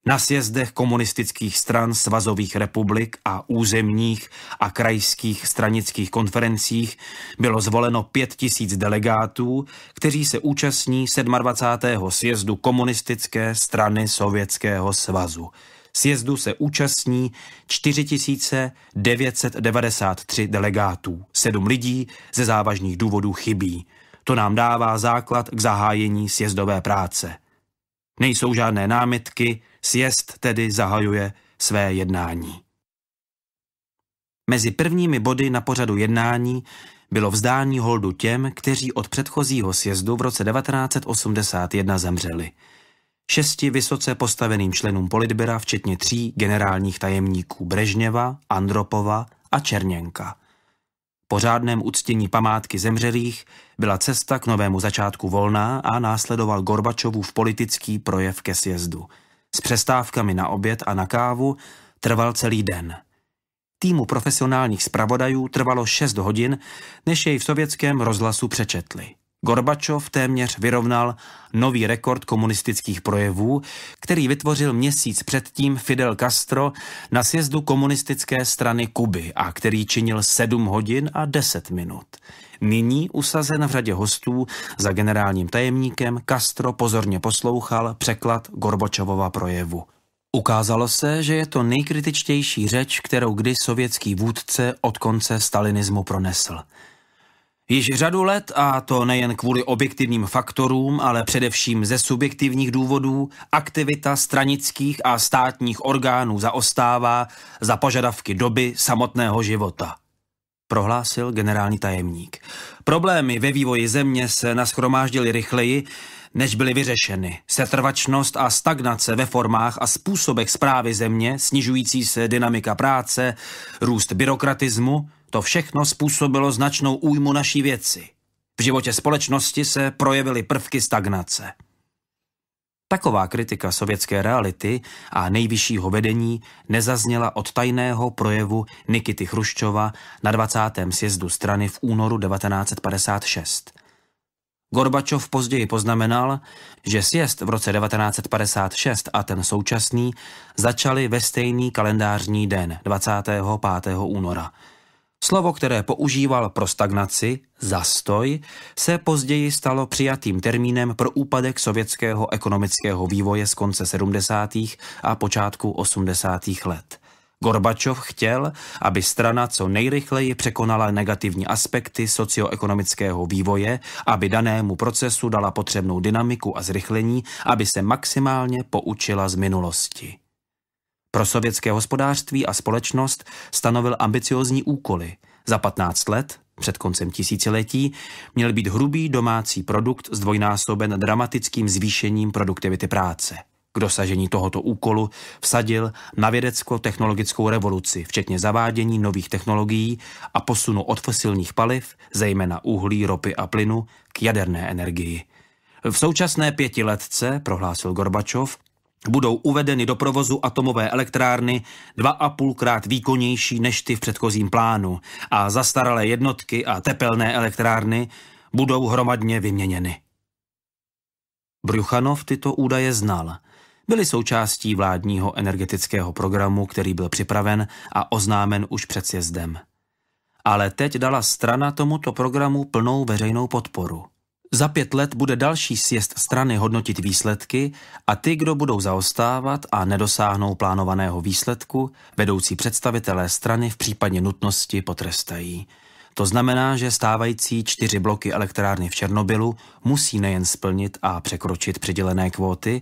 na sjezdech komunistických stran svazových republik a územních a krajských stranických konferencích bylo zvoleno 5 tisíc delegátů, kteří se účastní 27. sjezdu komunistické strany Sovětského svazu. Sjezdu se účastní 4993 delegátů. Sedm lidí ze závažných důvodů chybí. To nám dává základ k zahájení sjezdové práce. Nejsou žádné námitky, Sjezd tedy zahajuje své jednání. Mezi prvními body na pořadu jednání bylo vzdání holdu těm, kteří od předchozího sjezdu v roce 1981 zemřeli. Šesti vysoce postaveným členům Politbyra, včetně tří generálních tajemníků Brežněva, Andropova a Černěnka. Po řádném uctění památky zemřelých byla cesta k novému začátku volná a následoval Gorbačovův politický projev ke sjezdu – s přestávkami na oběd a na kávu, trval celý den. Týmu profesionálních zpravodajů trvalo 6 hodin, než jej v sovětském rozhlasu přečetli. Gorbačov téměř vyrovnal nový rekord komunistických projevů, který vytvořil měsíc předtím Fidel Castro na sjezdu komunistické strany Kuby a který činil 7 hodin a 10 minut nyní usazen v řadě hostů za generálním tajemníkem, Castro pozorně poslouchal překlad Gorbočovova projevu. Ukázalo se, že je to nejkritičtější řeč, kterou kdy sovětský vůdce od konce stalinismu pronesl. Již řadu let, a to nejen kvůli objektivním faktorům, ale především ze subjektivních důvodů, aktivita stranických a státních orgánů zaostává za požadavky doby samotného života prohlásil generální tajemník. Problémy ve vývoji země se naschromáždily rychleji, než byly vyřešeny. Setrvačnost a stagnace ve formách a způsobech zprávy země, snižující se dynamika práce, růst byrokratismu, to všechno způsobilo značnou újmu naší věci. V životě společnosti se projevily prvky stagnace. Taková kritika sovětské reality a nejvyššího vedení nezazněla od tajného projevu Nikity Chruščova na 20. sjezdu strany v únoru 1956. Gorbačov později poznamenal, že sjezd v roce 1956 a ten současný začaly ve stejný kalendářní den 25. února – Slovo, které používal pro stagnaci, zastoj, se později stalo přijatým termínem pro úpadek sovětského ekonomického vývoje z konce 70. a počátku 80. let. Gorbačov chtěl, aby strana co nejrychleji překonala negativní aspekty socioekonomického vývoje, aby danému procesu dala potřebnou dynamiku a zrychlení, aby se maximálně poučila z minulosti. Pro sovětské hospodářství a společnost stanovil ambiciozní úkoly. Za 15 let, před koncem tisíciletí, měl být hrubý domácí produkt zdvojnásoben dramatickým zvýšením produktivity práce. K dosažení tohoto úkolu vsadil na vědecko-technologickou revoluci, včetně zavádění nových technologií a posunu od fosilních paliv, zejména uhlí, ropy a plynu, k jaderné energii. V současné pětiletce, prohlásil Gorbačov, budou uvedeny do provozu atomové elektrárny dva a půlkrát výkonnější než ty v předchozím plánu a zastaralé jednotky a tepelné elektrárny budou hromadně vyměněny. Bruchanov tyto údaje znal. Byly součástí vládního energetického programu, který byl připraven a oznámen už před sjezdem. Ale teď dala strana tomuto programu plnou veřejnou podporu. Za pět let bude další sjezd strany hodnotit výsledky a ty, kdo budou zaostávat a nedosáhnou plánovaného výsledku, vedoucí představitelé strany v případě nutnosti potrestají. To znamená, že stávající čtyři bloky elektrárny v Černobylu musí nejen splnit a překročit přidělené kvóty,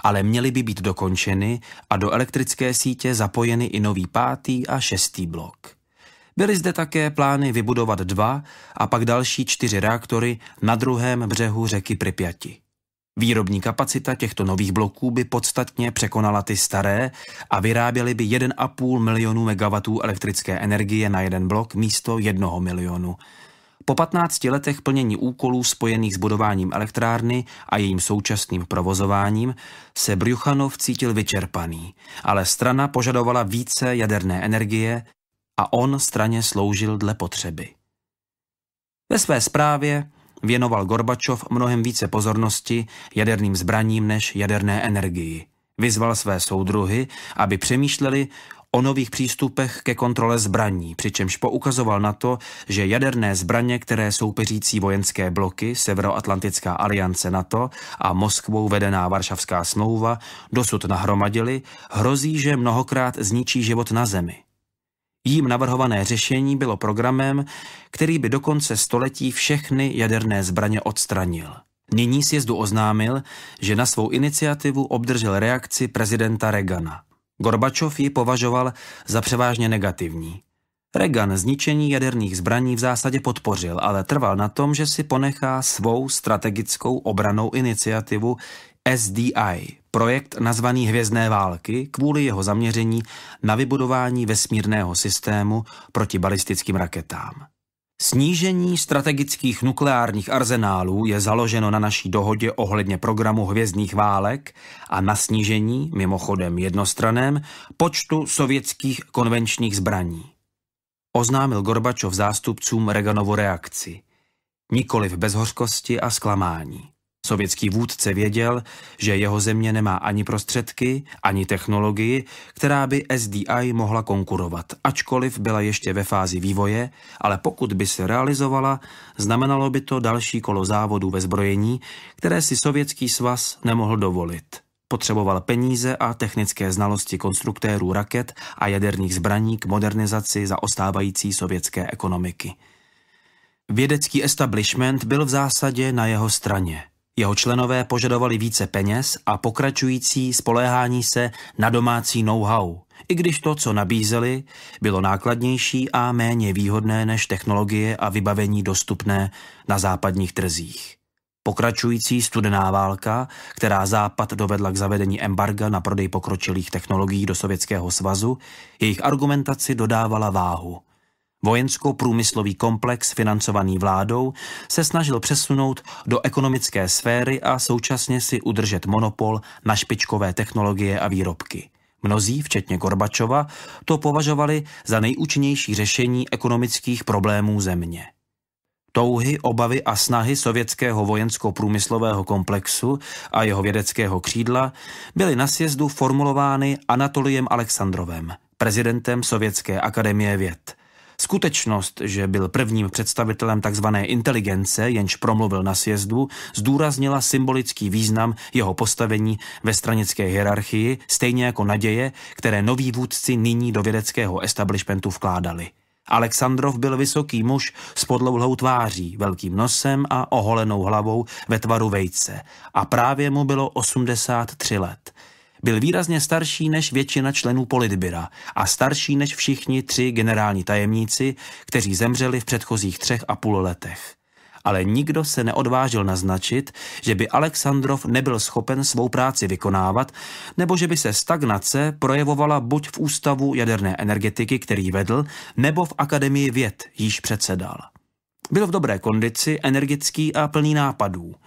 ale měly by být dokončeny a do elektrické sítě zapojeny i nový pátý a šestý blok. Byly zde také plány vybudovat dva a pak další čtyři reaktory na druhém břehu řeky Pripyati. Výrobní kapacita těchto nových bloků by podstatně překonala ty staré a vyráběly by 1,5 milionu megawatů elektrické energie na jeden blok místo 1 milionu. Po 15 letech plnění úkolů spojených s budováním elektrárny a jejím současným provozováním se Brjuchanov cítil vyčerpaný, ale strana požadovala více jaderné energie, a on straně sloužil dle potřeby. Ve své zprávě věnoval Gorbačov mnohem více pozornosti jaderným zbraním než jaderné energii. Vyzval své soudruhy, aby přemýšleli o nových přístupech ke kontrole zbraní, přičemž poukazoval na to, že jaderné zbraně, které soupeřící vojenské bloky, Severoatlantická aliance NATO a Moskvou vedená Varšavská smlouva dosud nahromadily, hrozí, že mnohokrát zničí život na zemi. Jím navrhované řešení bylo programem, který by do konce století všechny jaderné zbraně odstranil. Nyní sjezdu oznámil, že na svou iniciativu obdržel reakci prezidenta Regana. Gorbačov ji považoval za převážně negativní. Reagan zničení jaderných zbraní v zásadě podpořil, ale trval na tom, že si ponechá svou strategickou obranou iniciativu SDI projekt nazvaný Hvězdné války kvůli jeho zaměření na vybudování vesmírného systému proti balistickým raketám. Snížení strategických nukleárních arzenálů je založeno na naší dohodě ohledně programu hvězdných válek a na snížení, mimochodem jednostraném, počtu sovětských konvenčních zbraní. Oznámil Gorbačov zástupcům Reganovu reakci. Nikoliv bez hořkosti a zklamání. Sovětský vůdce věděl, že jeho země nemá ani prostředky, ani technologii, která by SDI mohla konkurovat, ačkoliv byla ještě ve fázi vývoje, ale pokud by se realizovala, znamenalo by to další kolo závodů ve zbrojení, které si Sovětský svaz nemohl dovolit. Potřeboval peníze a technické znalosti konstruktérů raket a jaderných zbraní k modernizaci zaostávající sovětské ekonomiky. Vědecký establishment byl v zásadě na jeho straně – jeho členové požadovali více peněz a pokračující spoléhání se na domácí know-how, i když to, co nabízeli, bylo nákladnější a méně výhodné než technologie a vybavení dostupné na západních trzích. Pokračující studená válka, která Západ dovedla k zavedení embarga na prodej pokročilých technologií do Sovětského svazu, jejich argumentaci dodávala váhu – Vojensko-průmyslový komplex financovaný vládou se snažil přesunout do ekonomické sféry a současně si udržet monopol na špičkové technologie a výrobky. Mnozí, včetně Gorbačova, to považovali za nejúčinnější řešení ekonomických problémů země. Touhy, obavy a snahy sovětského vojensko-průmyslového komplexu a jeho vědeckého křídla byly na sjezdu formulovány Anatolijem Alexandrovem, prezidentem Sovětské akademie věd – Skutečnost, že byl prvním představitelem tzv. inteligence, jenž promluvil na sjezdu, zdůraznila symbolický význam jeho postavení ve stranické hierarchii, stejně jako naděje, které noví vůdci nyní do vědeckého establishmentu vkládali. Alexandrov byl vysoký muž s podlouhlou tváří, velkým nosem a oholenou hlavou ve tvaru vejce. A právě mu bylo 83 let byl výrazně starší než většina členů politbyra a starší než všichni tři generální tajemníci, kteří zemřeli v předchozích třech a půl letech. Ale nikdo se neodvážil naznačit, že by Alexandrov nebyl schopen svou práci vykonávat, nebo že by se stagnace projevovala buď v Ústavu jaderné energetiky, který vedl, nebo v Akademii věd, již předsedal. Byl v dobré kondici, energický a plný nápadů –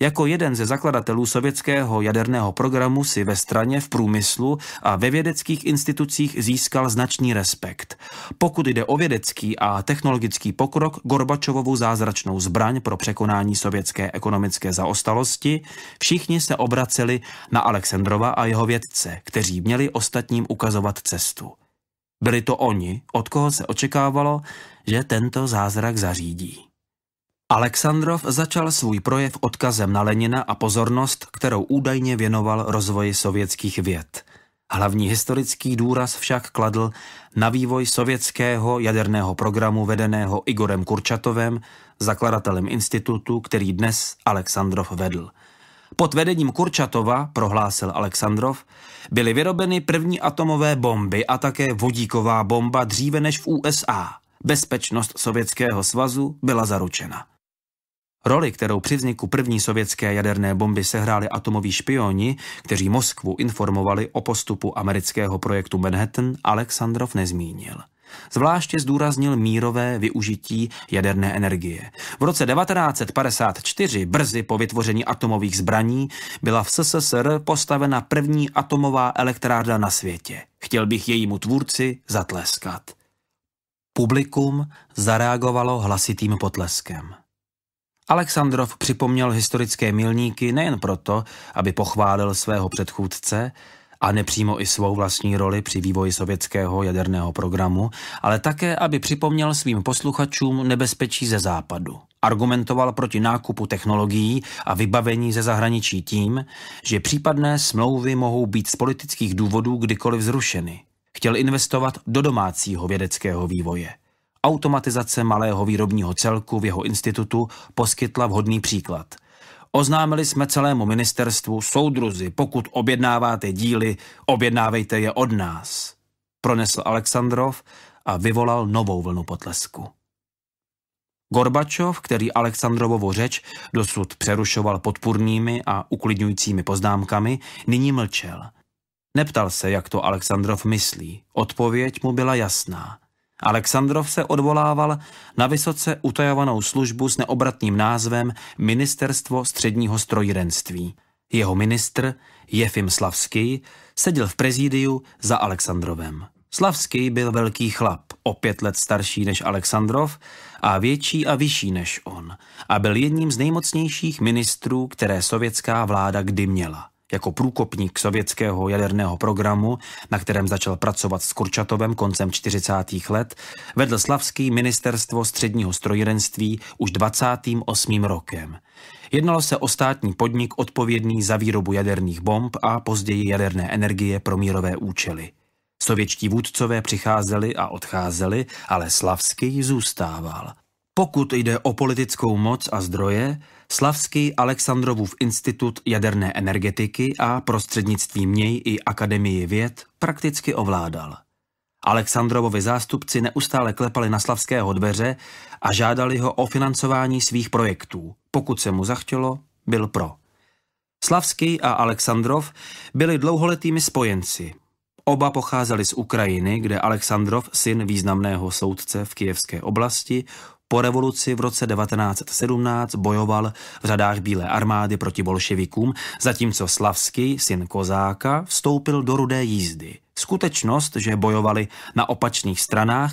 jako jeden ze zakladatelů sovětského jaderného programu si ve straně, v průmyslu a ve vědeckých institucích získal značný respekt. Pokud jde o vědecký a technologický pokrok, Gorbačovovu zázračnou zbraň pro překonání sovětské ekonomické zaostalosti, všichni se obraceli na Alexandrova a jeho vědce, kteří měli ostatním ukazovat cestu. Byli to oni, od koho se očekávalo, že tento zázrak zařídí. Alexandrov začal svůj projev odkazem na Lenina a pozornost, kterou údajně věnoval rozvoji sovětských věd. Hlavní historický důraz však kladl na vývoj sovětského jaderného programu vedeného Igorem Kurčatovem, zakladatelem institutu, který dnes Alexandrov vedl. Pod vedením Kurčatova, prohlásil Alexandrov, byly vyrobeny první atomové bomby a také vodíková bomba dříve než v USA. Bezpečnost Sovětského svazu byla zaručena. Roli, kterou při vzniku první sovětské jaderné bomby sehráli atomoví špioni, kteří Moskvu informovali o postupu amerického projektu Manhattan, Alexandrov nezmínil. Zvláště zdůraznil mírové využití jaderné energie. V roce 1954, brzy po vytvoření atomových zbraní, byla v SSSR postavena první atomová elektrárna na světě. Chtěl bych jejímu tvůrci zatleskat. Publikum zareagovalo hlasitým potleskem. Alexandrov připomněl historické milníky nejen proto, aby pochválil svého předchůdce a nepřímo i svou vlastní roli při vývoji sovětského jaderného programu, ale také, aby připomněl svým posluchačům nebezpečí ze západu. Argumentoval proti nákupu technologií a vybavení ze zahraničí tím, že případné smlouvy mohou být z politických důvodů kdykoliv zrušeny. Chtěl investovat do domácího vědeckého vývoje. Automatizace malého výrobního celku v jeho institutu poskytla vhodný příklad. Oznámili jsme celému ministerstvu, soudruzi, pokud objednáváte díly, objednávejte je od nás. Pronesl Alexandrov a vyvolal novou vlnu potlesku. Gorbačov, který Alexandrovovu řeč dosud přerušoval podpůrnými a uklidňujícími poznámkami, nyní mlčel. Neptal se, jak to Alexandrov myslí. Odpověď mu byla jasná. Alexandrov se odvolával na vysoce utajovanou službu s neobratným názvem Ministerstvo středního strojírenství. Jeho ministr Jefim Slavský seděl v prezídiu za Alexandrovem. Slavský byl velký chlap, o pět let starší než Alexandrov a větší a vyšší než on a byl jedním z nejmocnějších ministrů, které sovětská vláda kdy měla jako průkopník sovětského jaderného programu, na kterém začal pracovat s Kurčatovem koncem 40. let, vedl Slavský ministerstvo středního strojírenství už 28. rokem. Jednalo se o státní podnik odpovědný za výrobu jaderných bomb a později jaderné energie pro mírové účely. Sovětští vůdcové přicházeli a odcházeli, ale Slavský zůstával. Pokud jde o politickou moc a zdroje, Slavský Alexandrovův institut jaderné energetiky a prostřednictvím něj i Akademii věd prakticky ovládal. Aleksandrovovi zástupci neustále klepali na Slavského dveře a žádali ho o financování svých projektů. Pokud se mu zachtělo, byl pro. Slavský a Alexandrov byli dlouholetými spojenci. Oba pocházeli z Ukrajiny, kde Alexandrov, syn významného soudce v kijevské oblasti, po revoluci v roce 1917 bojoval v řadách Bílé armády proti bolševikům, zatímco Slavský, syn Kozáka, vstoupil do rudé jízdy. Skutečnost, že bojovali na opačných stranách,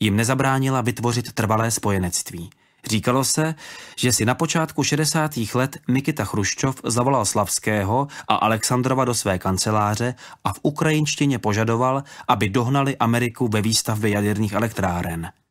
jim nezabránila vytvořit trvalé spojenectví. Říkalo se, že si na počátku 60. let Nikita Chruščov zavolal Slavského a Alexandrova do své kanceláře a v ukrajinštině požadoval, aby dohnali Ameriku ve výstavbě jaderných elektráren.